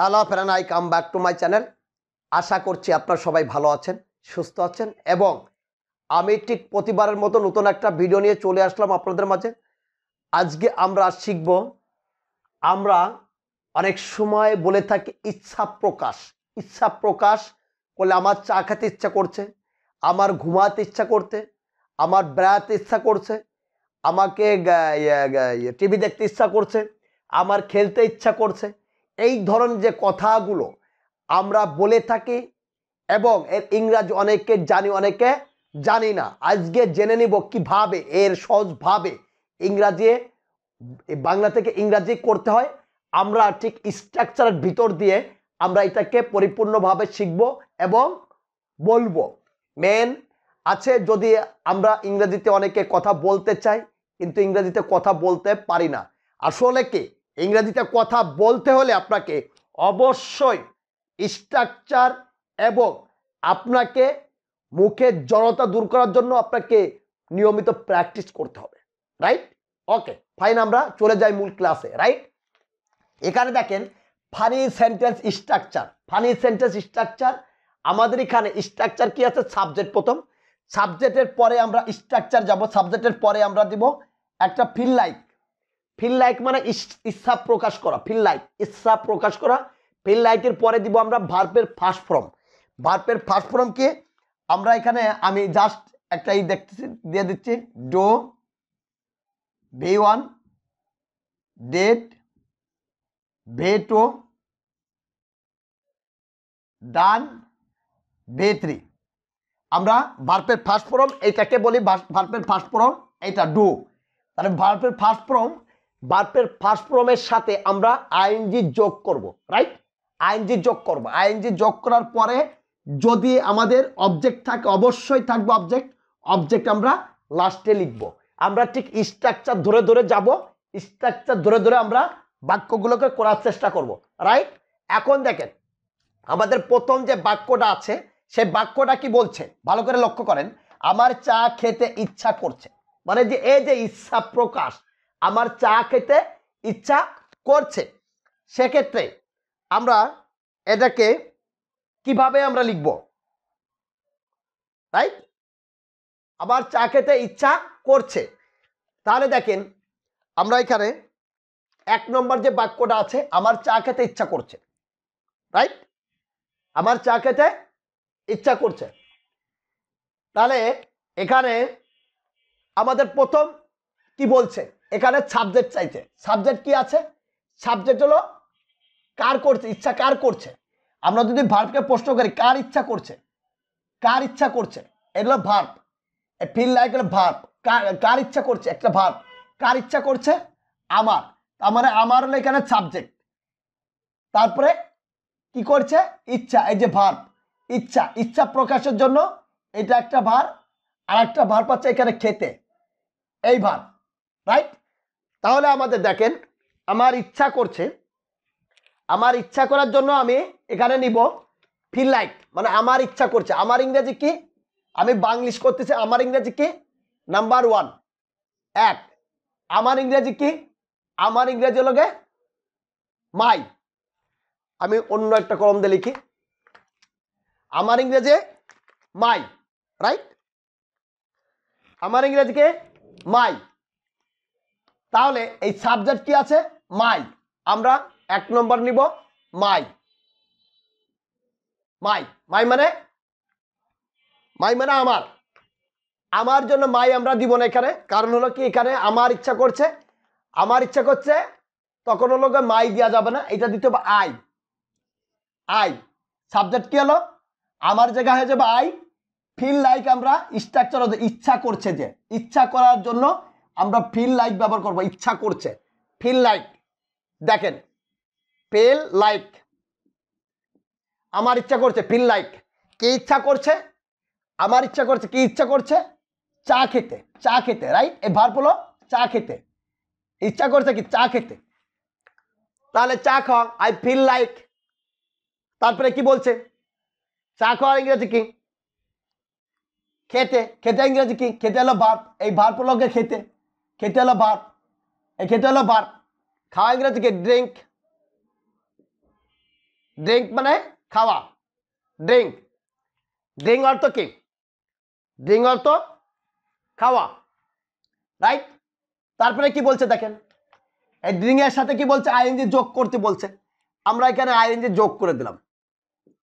hello friend I come back to my channel আশা করছি আপনারা সবাই ভালো আছেন সুস্থ আছেন এবং আমি ঠিক প্রতিবারের মতো নতুন একটা ভিডিও নিয়ে চলে আসলাম আপনাদের মাঝে আজকে আমরা শিখব আমরা অনেক সময় বলে থাকি ইচ্ছা প্রকাশ ইচ্ছা প্রকাশ করলে আমার চা খেতে ইচ্ছা করছে আমার ঘুমাতে ইচ্ছা করতে আমার বেড়াতে ইচ্ছা করছে আমাকে টিভি দেখতে ইচ্ছা করছে আমার খেলতে ইচ্ছা করছে এই ধরনের যে কথাগুলো আমরা বলে থাকি এবং এর ইংরাজি অনেকে জানি অনেকে জানি না আজকে জেনে নিব কিভাবে এর সহজভাবে ইংরাজি বাংলা থেকে ইংরাজি করতে হয় আমরা ঠিক স্ট্রাকচারের ভিতর দিয়ে আমরা এটাকে পরিপূর্ণভাবে শিখব এবং বলবো মেন আছে যদি আমরা ইংরাজিতে অনেকে কথা বলতে চাই কিন্তু ইংরাজিতে কথা বলতে পারি না আসলে কি ইংরেজিতে কথা বলতে হলে আপনাকে অবশ্যই স্ট্রাকচার এবং আপনাকে মুখের জড়তা দূর করার জন্য আপনাকে নিয়মিত প্র্যাকটিস করতে হবে রাইট ওকে ফাইন আমরা চলে যাই মূল ক্লাসে রাইট এখানে দেখেন funny sentence structure funny sentence structure আমাদের এখানে স্ট্রাকচার কি আছে সাবজেক্ট প্রথম সাবজেক্টের পরে আমরা স্ট্রাকচার যাব সাবজেক্টের পরে আমরা দিব একটা ফিল লাইক ফিল লাইক মানে ইচ্ছা প্রকাশ করা ফিল লাইক ইচ্ছা প্রকাশ করা ফিল লাইকের পরে দিব আমরা ভার্পের ফার্স্ট ফর্ম ভার্পের ফার্স্ট কি আমরা এখানে আমি জাস্ট একটা ই দেখতেছি দিয়ে দিচ্ছি do V one did two done V three আমরা ভার্পের ফার্স্ট ফর্ম এটাকে বলি ভার্পের ফার্স্ট ফর্ম এটা ডু তাহলে ভার্পের ফার্স্ট ফর্ম বার্পের ফার্স্ট ফর্মের সাথে আমরা আইএনজি যোগ করব রাইট আইএনজি যোগ করব আইএনজি যোগ করার পরে যদি আমাদের অবজেক্ট থাকে অবশ্যই থাকবে অবজেক্ট অবজেক্ট আমরা লাস্টে লিখব আমরা ঠিক স্ট্রাকচার ধরে ধরে যাব স্ট্রাকচার ধরে ধরে আমরা বাক্যগুলোকে করার চেষ্টা করব রাইট এখন দেখেন আমাদের প্রথম যে বাক্যটা আছে সেই বাক্যটা কি বলছে ভালো করে লক্ষ্য করেন আমার চা খেতে ইচ্ছা করছে মানে যে এই যে ইচ্ছা প্রকাশ আমার চা খেতে ইচ্ছা করছে সেক্ষেত্রে আমরা এটাকে কিভাবে আমরা লিখব তাই আমার চা খেতে ইচ্ছা করছে তাহলে দেখেন আমরা এখানে এক নম্বর যে বাক্যটা আছে আমার চা খেতে ইচ্ছা করছে রাইট আমার চা খেতে ইচ্ছা করছে তাহলে এখানে আমাদের প্রথম কি বলছে এখানে সাবজেক্ট চাইছে সাবজেক্ট কি আছে সাবজেক্ট হলো কার করছে ইচ্ছা কার করছে আমরা যদি ভার্বকে প্রশ্ন করি কার ইচ্ছা করছে কার ইচ্ছা করছে এগুলো verb feel like verb verb কার ইচ্ছা করছে একটা ভার্ব কার ইচ্ছা করছে আমার তার মানে আমার হলো এখানে সাবজেক্ট তারপরে কি করছে ইচ্ছা এই যে ভার্ব ইচ্ছা ইচ্ছা প্রকাশের জন্য এটা একটা ভার আর একটা ভার পাচ্ছে এখানে খেতে এই ভার রাইট তাহলে আমাদের দেখেন আমার ইচ্ছা করছে আমার ইচ্ছা করার জন্য আমি এখানে নিব ফিল লাইক মানে আমার ইচ্ছা করছে আমার ইংরেজি কি আমি বাংলিশ করতেছি আমার ইংরেজি কি নাম্বার ওয়ান এক আমার ইংরেজি কি আমার ইংরেজি লগে মাই আমি অন্য একটা কলম দিয়ে লিখি আমার ইংরেজি মাই রাইট আমার ইংরেজিকে মাই তাহলে এই সাবজেক্ট কি আছে মাই আমরা এক নম্বর নিব মাই মাই মাই মানে মাই মানে আমার আমার জন্য মাই আমরা দিব না এখানে কারণ হলো কি এখানে আমার ইচ্ছা করছে আমার ইচ্ছা করছে তখন হলো মাই দেওয়া যাবে না এটা দিতে হবে আই আই সাবজেক্ট কি হলো আমার জায়গা হয়ে যাবে আই ফিল লাইক আমরা স্ট্রাকচার ইচ্ছা করছে যে ইচ্ছা করার জন্য আমরা ফিল লাইক ব্যবহার করব ইচ্ছা করছে ফিল লাইক দেখেন ফেল লাইক আমার ইচ্ছা করছে ফিল লাইক কে ইচ্ছা করছে আমার ইচ্ছা করছে কি ইচ্ছা করছে চা খেতে চা খেতে রাইট এ ভার বলো চা খেতে ইচ্ছা করছে কি চা খেতে তাহলে চা খাওয়া আই ফিল লাইক তারপরে কি বলছে চা খাওয়ার ইংরেজি কি খেতে খেতে ইংরেজি কি খেতে হলো ভাত এই ভার পলকে খেতে খেতে হলো ভাত এ খেতে হলো ভাত খাওয়া ইংরেজি কি ড্রিঙ্ক ড্রিঙ্ক মানে খাওয়া ড্রিঙ্ক ড্রিঙ্ক অর্থ কি ড্রিঙ্ক অর্থ খাওয়া রাইট তারপরে কি বলছে দেখেন এই ড্রিঙ্কের সাথে কি বলছে আইএনজি যোগ করতে বলছে আমরা এখানে আইএনজি যোগ করে দিলাম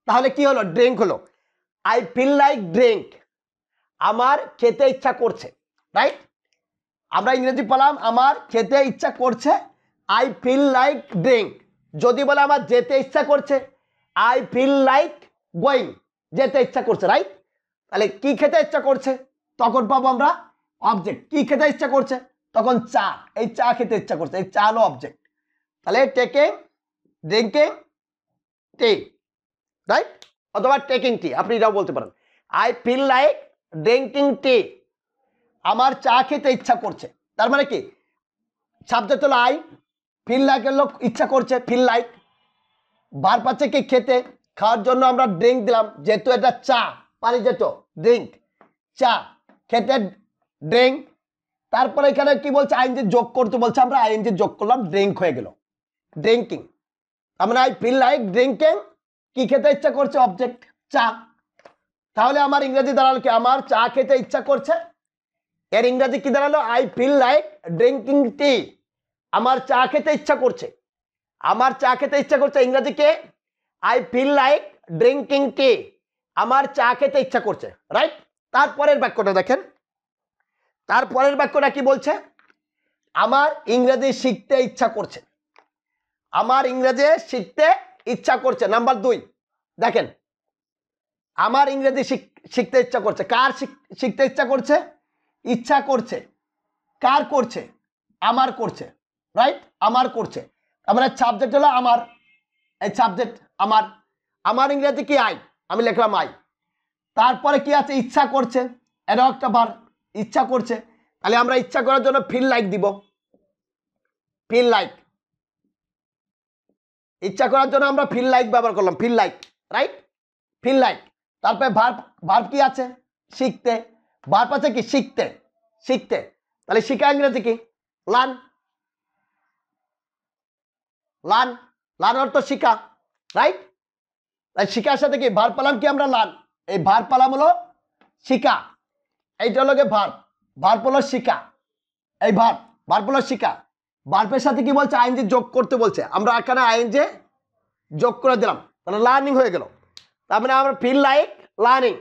তাহলে কি হলো ড্রিঙ্ক হলো আই ফিল লাইক ড্রিঙ্ক আমার খেতে ইচ্ছা করছে রাইট আমরা ইংরেজি পেলাম আমার খেতে ইচ্ছা করছে আই ফিল লাইক ড্রিঙ্ক যদি বলে আমার যেতে ইচ্ছা করছে আই ফিল লাইক গোয়িং যেতে ইচ্ছা করছে রাইট তাহলে কি খেতে ইচ্ছা করছে তখন পাবো আমরা অবজেক্ট কি খেতে ইচ্ছা করছে তখন চা এই চা খেতে ইচ্ছা করছে এই চা হলো অবজেক্ট তাহলে টেকিং ড্রিঙ্কিং টি রাইট অথবা টেকিং টি আপনি এটাও বলতে পারেন I feel like drinking tea আমার চা খেতে ইচ্ছা করছে তার মানে কি সাবজেক্ট হলো আই ফিল লাইকের লোক ইচ্ছা করছে ফিল লাইক বার পাচ্ছে কি খেতে খাওয়ার জন্য আমরা ড্রিঙ্ক দিলাম যেহেতু এটা চা পানি যেত ড্রিঙ্ক চা খেতে ড্রিঙ্ক তারপরে এখানে কি বলছে আইনজি যোগ করতে বলছে আমরা আইনজি যোগ করলাম ড্রিঙ্ক হয়ে গেল ড্রিঙ্কিং আমরা মানে আই ফিল লাইক ড্রিঙ্কিং কি খেতে ইচ্ছা করছে অবজেক্ট চা তাহলে আমার ইংরেজি দাঁড়াল কি আমার চা খেতে ইচ্ছা করছে এর ইংরাজি কি দাঁড়ালো I feel like drinking tea আমার চা খেতে ইচ্ছা করছে আমার চা খেতে ইচ্ছা করছে ইংরাজি কে I feel like drinking tea আমার চা খেতে ইচ্ছা করছে রাইট তারপরের বাক্যটা দেখেন তারপরের বাক্যটা কি বলছে আমার ইংরেজি শিখতে ইচ্ছা করছে আমার ইংরেজি শিখতে ইচ্ছা করছে নাম্বার দুই দেখেন আমার ইংরেজি শিখতে ইচ্ছা করছে কার শিখতে ইচ্ছা করছে ইচ্ছা করছে কার করছে আমার করছে রাইট আমার করছে আমার সাবজেক্ট মানে হলো আমার এই সাবজেক্ট আমার আমার ইংরেজি কি আই আমি লিখলাম আই তারপরে কি আছে ইচ্ছা করছে এটাও একটা বার ইচ্ছা করছে তাহলে আমরা ইচ্ছা করার জন্য ফিল লাইক দিব ফিল লাইক ইচ্ছা করার জন্য আমরা ফিল লাইক ব্যবহার করলাম feel like right feel like তারপরে ভার্ভ ভার্ভ কি আছে শিখতে বার পাচ্ছে কি শিখতে শিখতে তাহলে শিখা ইংরেজি কি লান লান লান অর্থ শিখা রাইট তাই শিখার সাথে কি ভার পালাম কি আমরা লান এই ভার পালাম হলো শিখা এইটা হলো কি ভার ভার হলো শিখা এই ভার ভার হলো শিখা বার্পের সাথে কি বলছে আইনজে যোগ করতে বলছে আমরা এখানে যে যোগ করে দিলাম তাহলে লার্নিং হয়ে গেল তার মানে আমরা ফিল লাইক লার্নিং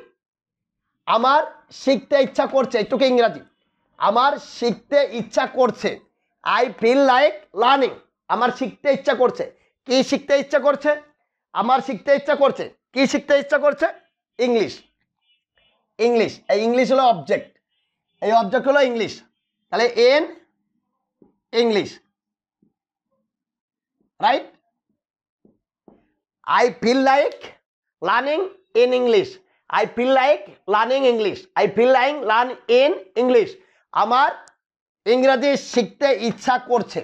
আমার শিখতে ইচ্ছা করছে এটুকু ইংরাজি আমার শিখতে ইচ্ছা করছে আই ফিল লাইক লার্নিং আমার শিখতে ইচ্ছা করছে কি শিখতে ইচ্ছা করছে আমার শিখতে ইচ্ছা করছে কি শিখতে ইচ্ছা করছে ইংলিশ ইংলিশ এই ইংলিশ হলো অবজেক্ট এই অবজেক্ট হলো ইংলিশ তাহলে in English right I feel like learning in English I feel like learning English I feel like learn in English আমার ইংরাজি শিখতে ইচ্ছা করছে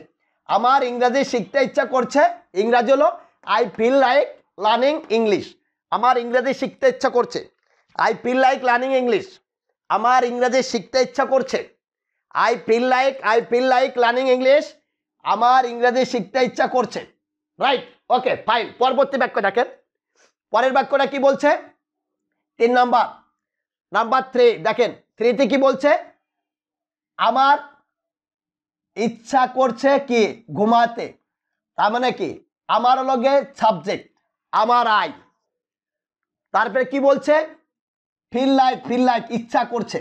আমার ইংরাজি শিখতে ইচ্ছা করছে ইংরাজি হলো I feel like learning English আমার ইংরাজি শিখতে ইচ্ছা করছে I feel like learning English আমার ইংরাজি শিখতে ইচ্ছা করছে I feel like I feel like learning English আমার ইংরাজি শিখতে ইচ্ছা করছে রাইট ওকে ফাইন পরবর্তী বাক্য দেখেন পরের বাক্যটা কি বলছে তিন নাম্বার নাম্বার থ্রি দেখেন থ্রিতে কি বলছে আমার ইচ্ছা করছে কি ঘুমাতে তার মানে কি আমার লগে সাবজেক্ট আমার আই তারপরে কি বলছে ফিল লাইক ফিল লাইক ইচ্ছা করছে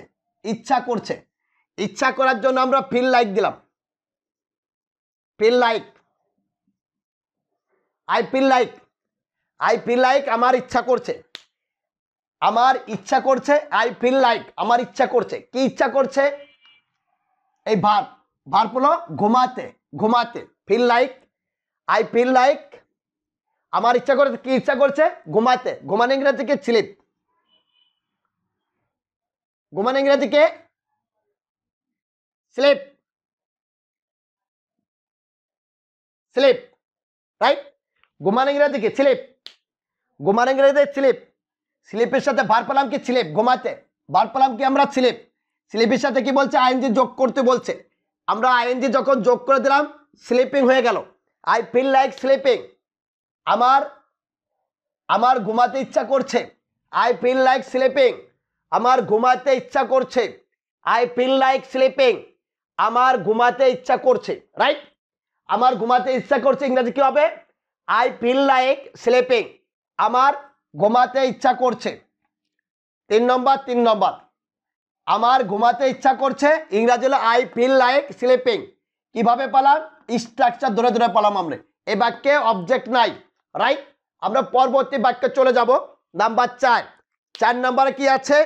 ইচ্ছা করছে ইচ্ছা করার জন্য আমরা ফিল লাইক দিলাম feel like I feel like I feel like আমার ইচ্ছা করছে আমার ইচ্ছা করছে আই ফিল লাইক আমার ইচ্ছা করছে কি ইচ্ছা করছে এই ভার ভার হলো ঘুমাতে ঘুমাতে feel like I feel like আমার ইচ্ছা করে কি ইচ্ছা করছে ঘুমাতে ঘুমানো ইংরেজিকে স্লিপ ঘুমানো ইংরেজিকে স্লিপ স্লিপ রাইট ঘুমানো ইংরেজিকে স্লিপ ঘুমানো ইংরেজিতে স্লিপ স্লিপের সাথে ভার পেলাম কি স্লিপ ঘুমাতে ভার পেলাম কি আমরা স্লিপ স্লিপের সাথে কি বলছে আইএনজি যোগ করতে বলছে আমরা আইএনজি যখন যোগ করে দিলাম স্লিপিং হয়ে গেল আই ফিল লাইক স্লিপিং আমার আমার ঘুমাতে ইচ্ছা করছে আই ফিল লাইক স্লিপিং আমার ঘুমাতে ইচ্ছা করছে আই ফিল লাইক স্লিপিং আমার ঘুমাতে ইচ্ছা করছে রাইট আমার ঘুমাতে ইচ্ছা করছে ইংরাজি কী হবে আই ফিল লাইক স্লিপিং আমার ঘুমাতে ইচ্ছা করছে তিন নম্বর তিন নম্বর আমার ঘুমাতে ইচ্ছা করছে ইংরাজি হলো আই ফিল লাইক স্লিপিং কিভাবে পালাম স্ট্রাকচার ধরে ধরে পালাম আমরা এ বাক্যে অবজেক্ট নাই রাইট আমরা পরবর্তী বাক্যে চলে যাব নাম্বার চার চার নম্বরে কি আছে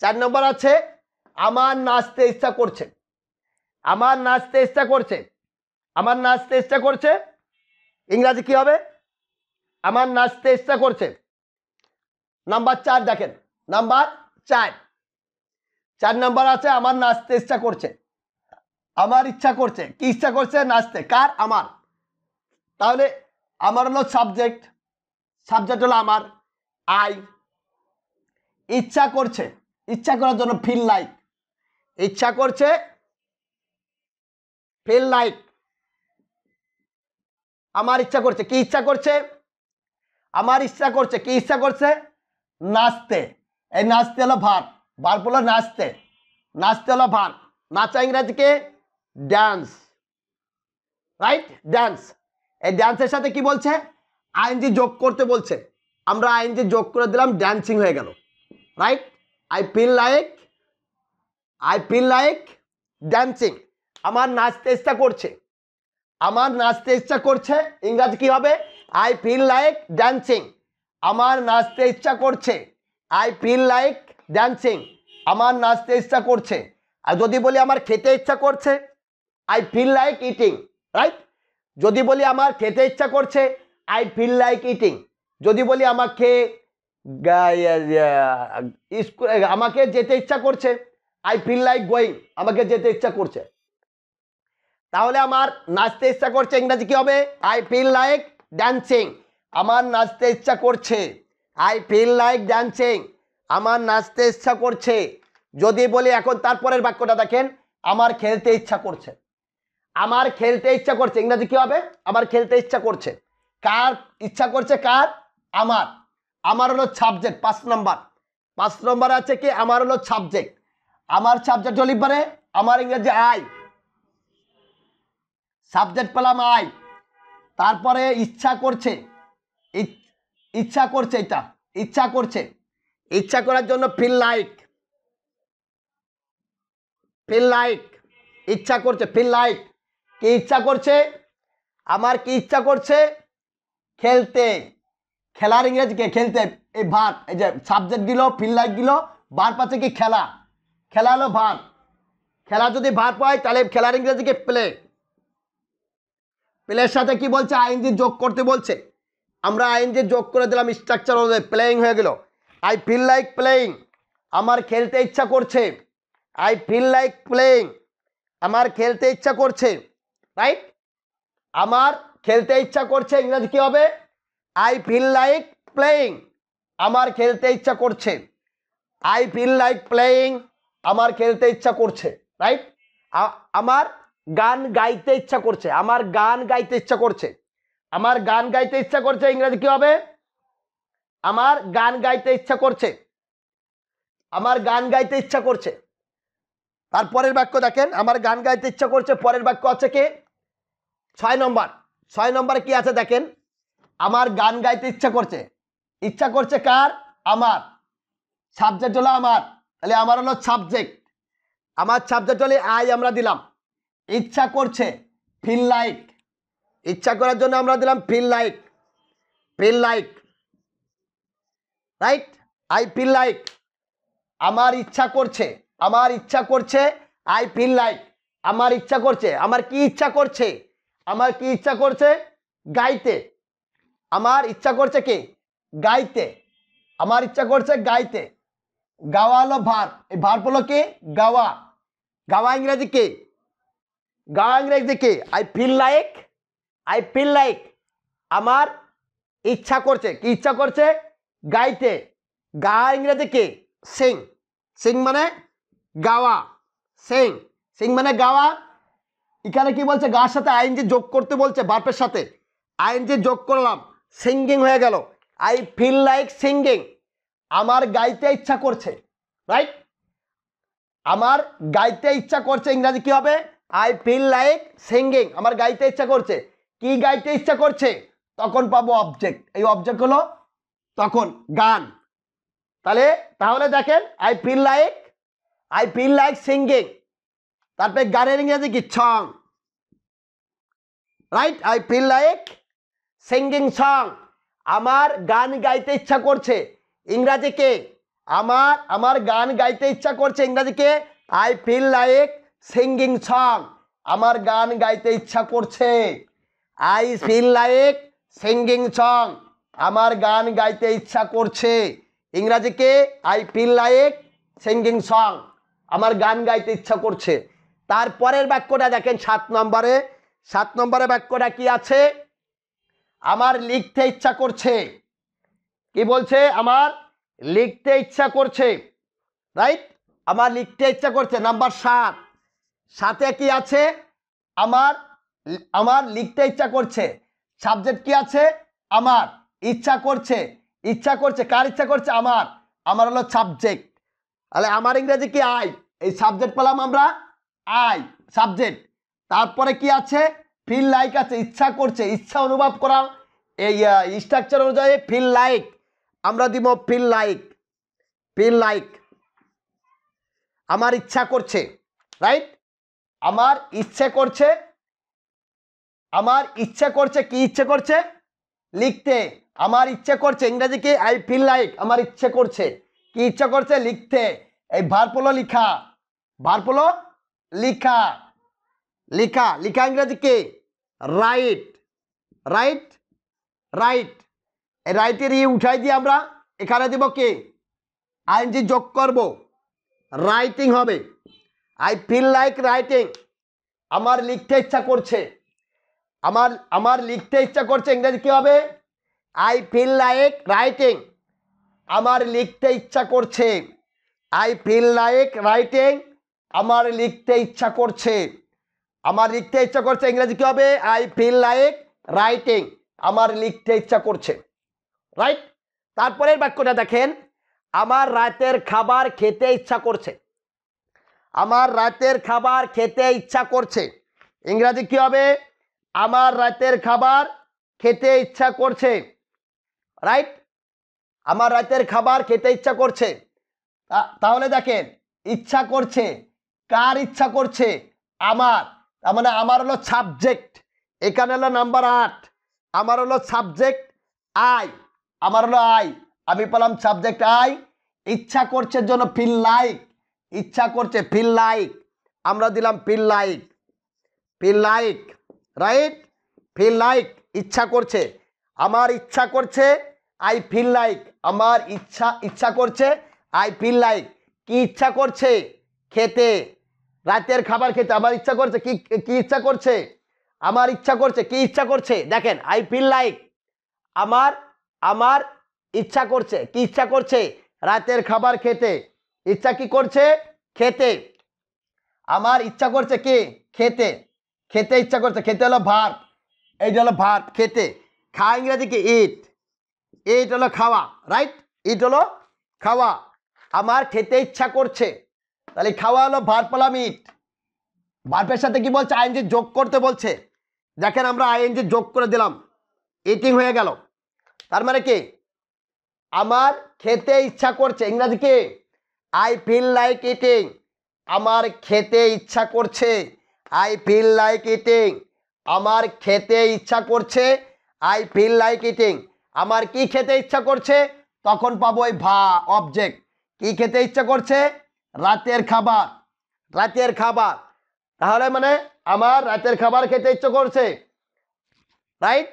চার নম্বর আছে আমার নাচতে ইচ্ছা করছে আমার নাচতে ইচ্ছা করছে আমার নাচতে ইচ্ছা করছে ইংরাজি কি হবে আমার নাচতে ইচ্ছা করছে নাম্বার চার দেখেন নাম্বার চার চার নাম্বার আছে আমার নাচতে ইচ্ছা করছে আমার ইচ্ছা করছে কি ইচ্ছা করছে নাচতে কার আমার তাহলে আমার হলো সাবজেক্ট সাবজেক্ট হলো আমার আই ইচ্ছা করছে ইচ্ছা করার জন্য ফিল লাইক ইচ্ছা করছে ফিল লাইক আমার ইচ্ছা করছে কি ইচ্ছা করছে আমার ইচ্ছা করছে কি ইচ্ছা করছে নাচতে এই নাচতে হলো ভার ভার বলো নাচতে নাচতে হলো ভার নাচা ইংরাজিকে ড্যান্স রাইট ড্যান্স এই ড্যান্সের সাথে কি বলছে আইনজি যোগ করতে বলছে আমরা আইনজি যোগ করে দিলাম ড্যান্সিং হয়ে গেল right I feel like I feel like dancing আমার নাচতে ইচ্ছা করছে আমার নাচতে ইচ্ছা করছে ইংরাজি কি হবে আই ফিল লাইক ড্যান্সিং আমার নাচতে ইচ্ছা করছে আই ফিল লাইক ড্যান্সিং আমার নাচতে ইচ্ছা করছে আর যদি বলি আমার খেতে ইচ্ছা করছে I feel like eating right যদি বলি আমার খেতে ইচ্ছা করছে আই ফিল লাইক ইটিং যদি বলি আমাকে স্কুল আমাকে যেতে ইচ্ছা করছে আই ফিল লাইক গোয়িং আমাকে যেতে ইচ্ছা করছে তাহলে আমার নাচতে ইচ্ছা করছে ইংরাজি কী হবে আই ফিল লাইক ড্যান্সিং আমার নাচতে ইচ্ছা করছে আই ফিল লাইক ড্যান্সিং আমার নাচতে ইচ্ছা করছে যদি বলি এখন তারপরের বাক্যটা দেখেন আমার খেলতে ইচ্ছা করছে আমার খেলতে ইচ্ছা করছে ইংরাজি কী হবে আমার খেলতে ইচ্ছা করছে কার ইচ্ছা করছে কার আমার আমার হলো সাবজেক্ট পাঁচ নম্বর পাঁচ নম্বর আছে কি আমার হলো সাবজেক্ট আমার সাবজেক্ট হলি পারে আমার ইংরেজি আই সাবজেক্ট পেলাম আই তারপরে ইচ্ছা করছে ইচ্ছা করছে এটা ইচ্ছা করছে ইচ্ছা করার জন্য ফিল লাইক ফিল লাইক ইচ্ছা করছে ফিল লাইক কি ইচ্ছা করছে আমার কি ইচ্ছা করছে খেলতে খেলার ইংরেজিকে খেলতে এই ভাত এই যে সাবজেক্ট দিল ফিল লাইক দিল বার পাচ্ছে কি খেলা খেলা হলো ভাত খেলা যদি ভার পায় তাহলে খেলার ইংরেজিকে প্লে প্লের সাথে কি বলছে আইএনজি যোগ করতে বলছে আমরা আইএনজি যোগ করে দিলাম স্ট্রাকচার হয়ে প্লেয়িং হয়ে গেল আই ফিল লাইক প্লেয়িং আমার খেলতে ইচ্ছা করছে আই ফিল লাইক প্লেয়িং আমার খেলতে ইচ্ছা করছে রাইট আমার খেলতে ইচ্ছা করছে ইংরেজি কী হবে আই ফিল লাইক প্লেয়িং আমার খেলতে ইচ্ছা করছে আই ফিল লাইক প্লেয়িং আমার খেলতে ইচ্ছা করছে রাইট আমার গান গাইতে ইচ্ছা করছে আমার গান গাইতে ইচ্ছা করছে আমার গান গাইতে ইচ্ছা করছে ইংরেজি কি হবে আমার গান গাইতে ইচ্ছা করছে আমার গান গাইতে ইচ্ছা করছে তার পরের বাক্য দেখেন আমার গান গাইতে ইচ্ছা করছে পরের বাক্য আছে কে ছয় নম্বর ছয় নম্বরে কি আছে দেখেন আমার গান গাইতে ইচ্ছা করছে ইচ্ছা করছে কার আমার সাবজেক্ট হলো আমার তাহলে আমার হলো সাবজেক্ট আমার সাবজেক্ট হলে আই আমরা দিলাম ইচ্ছা করছে ফিল লাইক ইচ্ছা করার জন্য আমরা দিলাম feel like feel like right I feel like আমার ইচ্ছা করছে আমার ইচ্ছা করছে আই ফিল লাইক আমার ইচ্ছা করছে আমার কি ইচ্ছা করছে আমার কি ইচ্ছা করছে গাইতে আমার ইচ্ছা করছে কি গাইতে আমার ইচ্ছা করছে গাইতে গাওয়া হলো ভার এই ভার হলো কি গাওয়া গাওয়া ইংরেজি কি গাঙ্গরেজ দেখে I feel like I feel like আমার ইচ্ছা করছে কি ইচ্ছা করছে গাইতে গা ইংরেজি কি সিং সিং মানে গাওয়া সিং সিং মানে গাওয়া এখানে কি বলছে গার সাথে আইনজি যোগ করতে বলছে বার্পের সাথে আইনজি যোগ করলাম সিঙ্গিং হয়ে গেল আই ফিল লাইক সিঙ্গিং আমার গাইতে ইচ্ছা করছে রাইট আমার গাইতে ইচ্ছা করছে ইংরাজি কি হবে আই ফিল লাইক সিঙ্গিং আমার গাইতে ইচ্ছা করছে কি গাইতে ইচ্ছা করছে তখন পাবো অবজেক্ট এই অবজেক্ট হলো তখন গান তাহলে তাহলে দেখেন I feel like I feel like singing তারপরে গানের ইংরেজি কি song right I feel like singing song আমার গান গাইতে ইচ্ছা করছে ইংরাজিকে আমার আমার গান গাইতে ইচ্ছা করছে ইংরাজিকে I feel like singing song আমার গান গাইতে ইচ্ছা করছে I feel like singing song আমার গান গাইতে ইচ্ছা করছে ইংরাজিকে I feel like singing song আমার গান গাইতে ইচ্ছা করছে তারপরের বাক্যটা দেখেন সাত নম্বরে সাত নম্বরে বাক্যটা কি আছে আমার লিখতে ইচ্ছা করছে কি বলছে আমার লিখতে ইচ্ছা করছে রাইট আমার লিখতে ইচ্ছা করছে নাম্বার সাত সাথে কি আছে আমার আমার লিখতে ইচ্ছা করছে সাবজেক্ট কি আছে আমার ইচ্ছা করছে ইচ্ছা করছে কার ইচ্ছা করছে আমার আমার হলো সাবজেক্ট তাহলে আমার ইংরেজি কি আই এই সাবজেক্ট পেলাম আমরা আই সাবজেক্ট তারপরে কি আছে ফিল লাইক আছে ইচ্ছা করছে ইচ্ছা অনুভব করা এই স্ট্রাকচার অনুযায়ী ফিল লাইক আমরা দিব ফিল লাইক ফিল লাইক আমার ইচ্ছা করছে রাইট আমার ইচ্ছে করছে আমার ইচ্ছে করছে কি ইচ্ছে করছে লিখতে আমার ইচ্ছে করছে ইংরেজি কি আই ফিল লাইক আমার ইচ্ছে করছে কি ইচ্ছে করছে লিখতে এই ভারপোলো লিখা ভারপোলো লিখা লিখা লিখা ইংরেজি কি রাইট রাইট রাইট এই রাইটের ই উঠাই দিয়ে আমরা এখানে দেব কি আইনজি যোগ করব রাইটিং হবে আই ফিল লাইক রাইটিং আমার লিখতে ইচ্ছা করছে আমার আমার লিখতে ইচ্ছা করছে ইংরেজি কী হবে আই ফিল লাইক রাইটিং আমার লিখতে ইচ্ছা করছে আই ফিল লাইক রাইটিং আমার লিখতে ইচ্ছা করছে আমার লিখতে ইচ্ছা করছে ইংরেজি কী হবে আই ফিল লাইক রাইটিং আমার লিখতে ইচ্ছা করছে রাইট তারপরের বাক্যটা দেখেন আমার রাতের খাবার খেতে ইচ্ছা করছে আমার রাতের খাবার খেতে ইচ্ছা করছে ইংরাজি কি হবে আমার রাতের খাবার খেতে ইচ্ছা করছে রাইট আমার রাতের খাবার খেতে ইচ্ছা করছে তাহলে দেখেন ইচ্ছা করছে কার ইচ্ছা করছে আমার তার মানে আমার হলো সাবজেক্ট এখানে হলো নাম্বার আট আমার হলো সাবজেক্ট আই আমার হলো আই আমি পেলাম সাবজেক্ট আই ইচ্ছা করছে জন্য ফিল লাইক ইচ্ছা করছে ফিল লাইক আমরা দিলাম feel like feel like right feel like ইচ্ছা করছে আমার ইচ্ছা করছে আই ফিল লাইক আমার ইচ্ছা ইচ্ছা করছে আই ফিল লাইক কি ইচ্ছা করছে খেতে রাতের খাবার খেতে আমার ইচ্ছা করছে কি কি ইচ্ছা করছে আমার ইচ্ছা করছে কি ইচ্ছা করছে দেখেন আই ফিল লাইক আমার আমার ইচ্ছা করছে কি ইচ্ছা করছে রাতের খাবার খেতে ইচ্ছা কি করছে খেতে আমার ইচ্ছা করছে কি খেতে খেতে ইচ্ছা করছে খেতে হলো ভাত এইটা হলো ভাত খেতে খাওয়া ইংরেজি কি ইট ইট হলো খাওয়া রাইট ইট হলো খাওয়া আমার খেতে ইচ্ছা করছে তাহলে খাওয়া হলো ভাত পেলাম ইট ভাতের সাথে কি বলছে আইএনজি যোগ করতে বলছে দেখেন আমরা আইএনজি যোগ করে দিলাম ইটিং হয়ে গেল তার মানে কি আমার খেতে ইচ্ছা করছে ইংরাজি কি আই ফিল লাইক ইটিং আমার খেতে ইচ্ছা করছে আই ফিল লাইক ইটিং আমার খেতে ইচ্ছা করছে আই ফিল লাইক ইটিং আমার কি খেতে ইচ্ছা করছে তখন পাবো ওই ভা অবজেক্ট কি খেতে ইচ্ছা করছে রাতের খাবার রাতের খাবার তাহলে মানে আমার রাতের খাবার খেতে ইচ্ছা করছে রাইট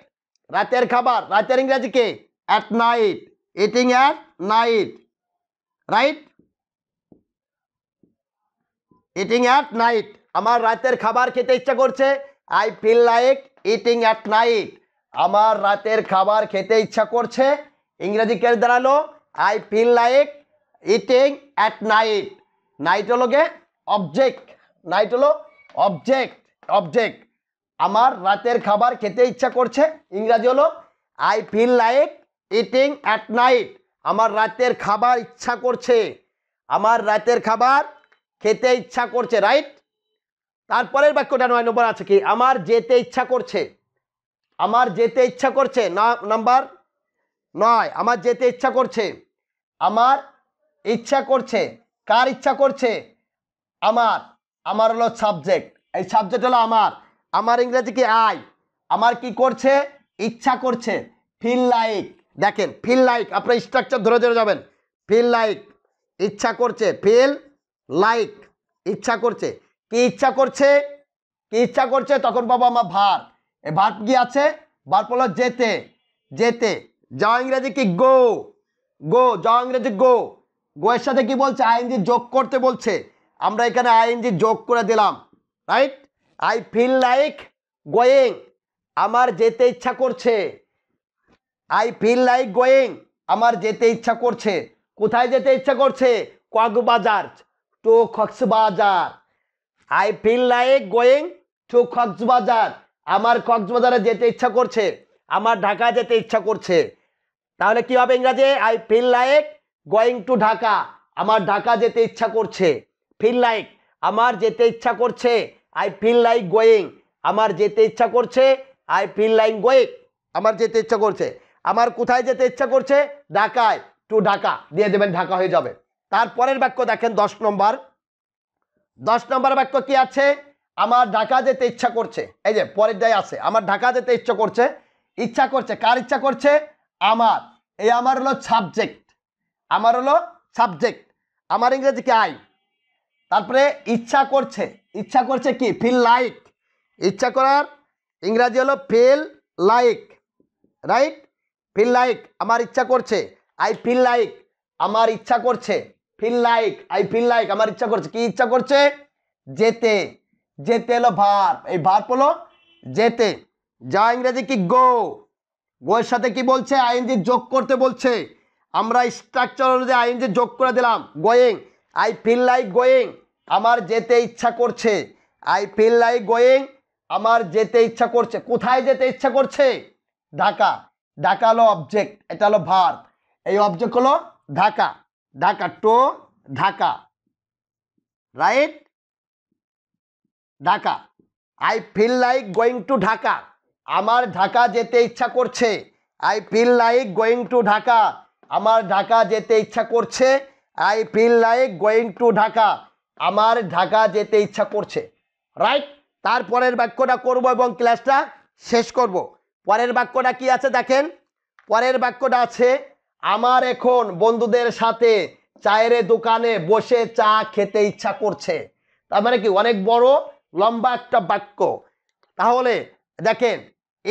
রাতের খাবার রাতের ইংরাজি কে at night eating at night right eating at night আমার রাতের খাবার খেতে ইচ্ছা করছে I feel like eating at night আমার রাতের খাবার খেতে ইচ্ছা করছে ইংরেজি কে দাঁড়ালো I feel like eating at night night হলো গে অবজেক্ট নাইট হলো অবজেক্ট অবজেক্ট আমার রাতের খাবার খেতে ইচ্ছা করছে ইংরাজি হলো I feel like eating at night আমার রাতের খাবার ইচ্ছা করছে আমার রাতের খাবার খেতে ইচ্ছা করছে রাইট তারপরের বাক্যটা নয় নম্বর আছে কি আমার যেতে ইচ্ছা করছে আমার যেতে ইচ্ছা করছে নাম্বার নয় আমার যেতে ইচ্ছা করছে আমার ইচ্ছা করছে কার ইচ্ছা করছে আমার আমার হলো সাবজেক্ট এই সাবজেক্ট হলো আমার আমার ইংরেজি কি আই আমার কি করছে ইচ্ছা করছে ফিল লাইক দেখেন ফিল লাইক আপনার স্ট্রাকচার ধরে ধরে যাবেন ফিল লাইক ইচ্ছা করছে ফিল লাইক ইচ্ছা করছে কি ইচ্ছা করছে কি ইচ্ছা করছে তখন বাবা আমার ভার এ ভার কি আছে ভার পড়ল যেতে যেতে যাওয়া ইংরেজি কি গো গো যাওয়া ইংরেজি গো গো এর সাথে কি বলছে আইএনজি যোগ করতে বলছে আমরা এখানে আইএনজি যোগ করে দিলাম right I feel like going আমার যেতে ইচ্ছা করছে আই ফিল লাইক গোয়িং আমার যেতে ইচ্ছা করছে কোথায় যেতে ইচ্ছা করছে বাজার to Cox's Bazar I feel like going to Cox's Bazar আমার কক্সবাজারে যেতে ইচ্ছা করছে আমার ঢাকা যেতে ইচ্ছা করছে তাহলে কী হবে ইংরাজি I feel like going to Dhaka আমার ঢাকা যেতে ইচ্ছা করছে ফিল লাইক আমার যেতে ইচ্ছা করছে আই ফিল লাইক গোয়িং আমার যেতে ইচ্ছা করছে আই ফিল লাইক গোয়িং আমার যেতে ইচ্ছা করছে আমার কোথায় যেতে ইচ্ছা করছে ঢাকায় টু ঢাকা দিয়ে দেবেন ঢাকা হয়ে যাবে তারপরের বাক্য দেখেন দশ নম্বর দশ নম্বর বাক্য কি আছে আমার ঢাকা যেতে ইচ্ছা করছে এই যে পরের যাই আছে আমার ঢাকা যেতে ইচ্ছা করছে ইচ্ছা করছে কার ইচ্ছা করছে আমার এই আমার হলো সাবজেক্ট আমার হলো সাবজেক্ট আমার ইংরেজি কি আই তারপরে ইচ্ছা করছে ইচ্ছা করছে কি ফিল লাইক ইচ্ছা করার ইংরাজি হলো feel like right feel like আমার ইচ্ছা করছে আই ফিল লাইক আমার ইচ্ছা করছে feel like I feel like আমার ইচ্ছা করছে কি ইচ্ছা করছে যেতে যেতে হলো ভার এই ভার হলো যেতে যা ইংরেজি কি গো গোয়ের সাথে কি বলছে আইএনজি যোগ করতে বলছে আমরা স্ট্রাকচার অনুযায়ী আইএনজি যোগ করে দিলাম going I feel like going আমার যেতে ইচ্ছা করছে আই ফিল লাইক গোয়িং আমার যেতে ইচ্ছা করছে কোথায় যেতে ইচ্ছা করছে ঢাকা ঢাকা হলো অবজেক্ট এটা হলো ভার্ব এই অবজেক্ট হলো Dhaka Dhaka to Dhaka right Dhaka I feel like going to Dhaka আমার ঢাকা যেতে ইচ্ছা করছে I feel like going to Dhaka আমার ঢাকা যেতে ইচ্ছা করছে I feel like going to Dhaka আমার ঢাকা যেতে ইচ্ছা করছে রাইট তারপরের বাক্যটা করব এবং ক্লাসটা শেষ করব পরের বাক্যটা কি আছে দেখেন পরের বাক্যটা আছে আমার এখন বন্ধুদের সাথে চায়ের দোকানে বসে চা খেতে ইচ্ছা করছে তার মানে কি অনেক বড় লম্বা একটা বাক্য তাহলে দেখেন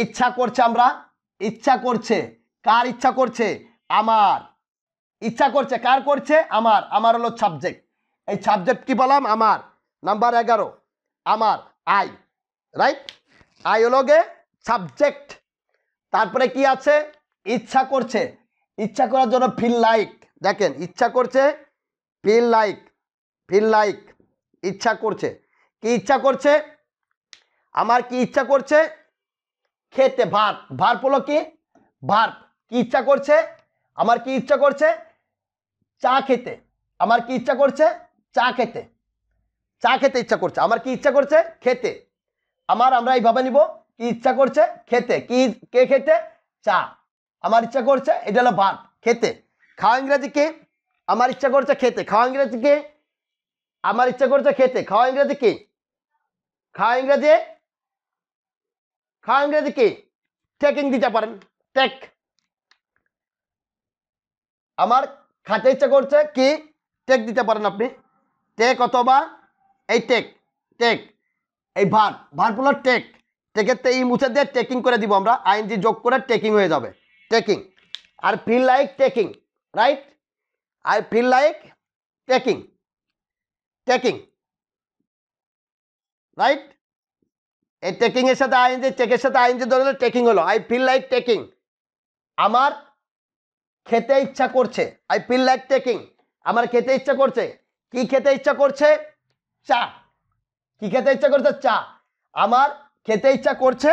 ইচ্ছা করছে আমরা ইচ্ছা করছে কার ইচ্ছা করছে আমার ইচ্ছা করছে কার করছে আমার আমার হলো সাবজেক্ট এই সাবজেক্ট কি বললাম আমার নাম্বার এগারো আমার আই রাইট আই হলো গে সাবজেক্ট তারপরে কি আছে ইচ্ছা করছে ইচ্ছা করার জন্য ফিল লাইক দেখেন ইচ্ছা করছে ফিল লাইক ফিল লাইক ইচ্ছা করছে কি ইচ্ছা করছে আমার কি ইচ্ছা করছে খেতে ভাত ভার হলো কি ভার কি ইচ্ছা করছে আমার কি ইচ্ছা করছে চা খেতে আমার কি ইচ্ছা করছে চা খেতে চা খেতে ইচ্ছা করছে আমার কি ইচ্ছা করছে খেতে আমার আমরা এইভাবে নিব কি ইচ্ছা করছে খেতে কি কে খেতে চা আমার ইচ্ছা করছে এটা হলো ভাত খেতে খাওয়া ইংরাজি কে আমার ইচ্ছা করছে খেতে খাওয়া ইংরাজি কে আমার ইচ্ছা করছে খেতে খাওয়া ইংরেজি কে খাওয়া ইংরাজি খাওয়া ইংরেজি কে ট্যাকিং দিতে পারেন ট্যাক আমার খাতে ইচ্ছা করছে কি টেক দিতে পারেন আপনি টেক অথবা এই টেক টেক এই ভাত ভার বলো টেক টেকের তে এই মুছে দিয়ে টেকিং করে দিব আমরা আইনজি যোগ করে টেকিং হয়ে যাবে টেকিং আর feel like taking right I feel like taking taking right এই টেকিং এর সাথে যে চেকের সাথে আইএনজি ধরে হলো টেকিং হলো আই ফিল লাইক টেকিং আমার খেতে ইচ্ছা করছে আই ফিল লাইক টেকিং আমার খেতে ইচ্ছা করছে কি খেতে ইচ্ছা করছে চা কি খেতে ইচ্ছা করছে চা আমার খেতে ইচ্ছা করছে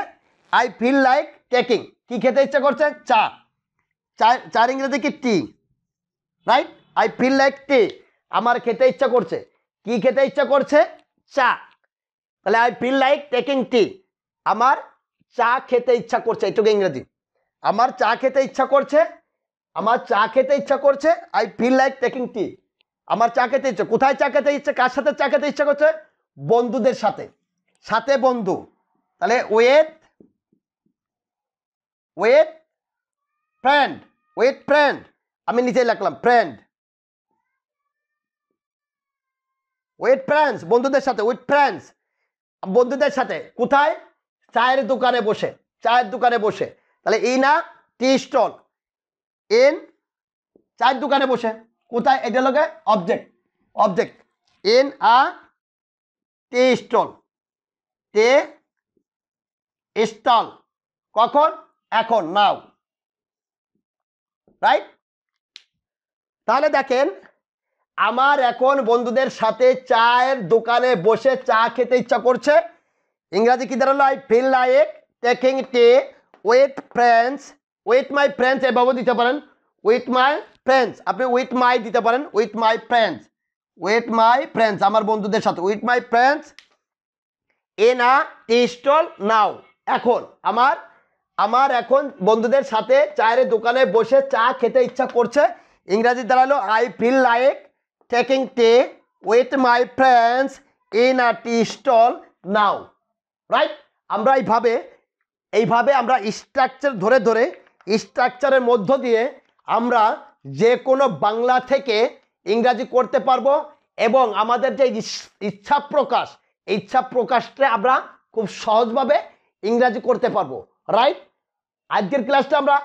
আই ফিল লাইক টেকিং কি খেতে ইচ্ছা করছে চা চা চার ইংরেজি কি tea right I feel like tea আমার খেতে ইচ্ছা করছে কি খেতে ইচ্ছা করছে চা তাহলে I feel like taking tea আমার চা খেতে ইচ্ছা করছে এটুকু ইংরেজি আমার চা খেতে ইচ্ছা করছে আমার চা খেতে ইচ্ছা করছে I feel like taking tea আমার চা খেতে ইচ্ছে কোথায় চা খেতে ইচ্ছে কার সাথে চা খেতে ইচ্ছা করছে বন্ধুদের সাথে সাথে বন্ধু তাহলে with with friend with friend আমি নিজে লিখলাম ফ্রেন্ড ওয়েট ফ্রেন্ডস বন্ধুদের সাথে উইথ ফ্রেন্ডস বন্ধুদের সাথে কোথায় চায়ের দোকানে বসে চায়ের দোকানে বসে তাহলে in a tea stall in চায়ের দোকানে বসে কোথায় এটা লোকে object object in a tea stall tea stall কখন এখন নাও রাইট তাহলে দেখেন আমার এখন বন্ধুদের সাথে চায়ের দোকানে বসে চা খেতে ইচ্ছা করছে ইংরাজি কি দাঁড়ালো I feel like taking tea with friends with my friends এভাবেও দিতে পারেন উইথ মাই ফ্রেন্ডস আপনি উইথ মাই দিতে পারেন with my friends with my friends আমার বন্ধুদের সাথে উইথ মাই ফ্রেন্ডস এ না টি স্টল নাও এখন আমার আমার এখন বন্ধুদের সাথে চায়ের দোকানে বসে চা খেতে ইচ্ছা করছে ইংরাজি দাঁড়ালো I feel like taking tea with my friends in a tea stall now right আমরা এইভাবে এইভাবে আমরা স্ট্রাকচার ধরে ধরে স্ট্রাকচারের মধ্য দিয়ে আমরা যে কোনো বাংলা থেকে ইংরাজি করতে পারবো এবং আমাদের যে ইচ্ছা প্রকাশ ইচ্ছা প্রকাশটা আমরা খুব সহজভাবে ইংরাজি করতে পারবো রাইট আজকের ক্লাসটা আমরা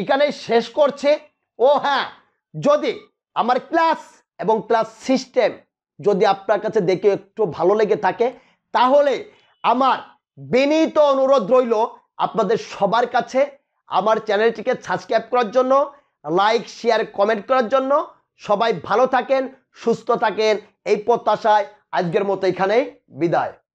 এখানে শেষ করছে ও হ্যাঁ যদি আমার ক্লাস এবং ক্লাস সিস্টেম যদি আপনার কাছে দেখে একটু ভালো লেগে থাকে তাহলে আমার বিনীত অনুরোধ রইল আপনাদের সবার কাছে আমার চ্যানেলটিকে সাবস্ক্রাইব করার জন্য লাইক শেয়ার কমেন্ট করার জন্য সবাই ভালো থাকেন সুস্থ থাকেন এই প্রত্যাশায় আজকের মতো এখানেই বিদায়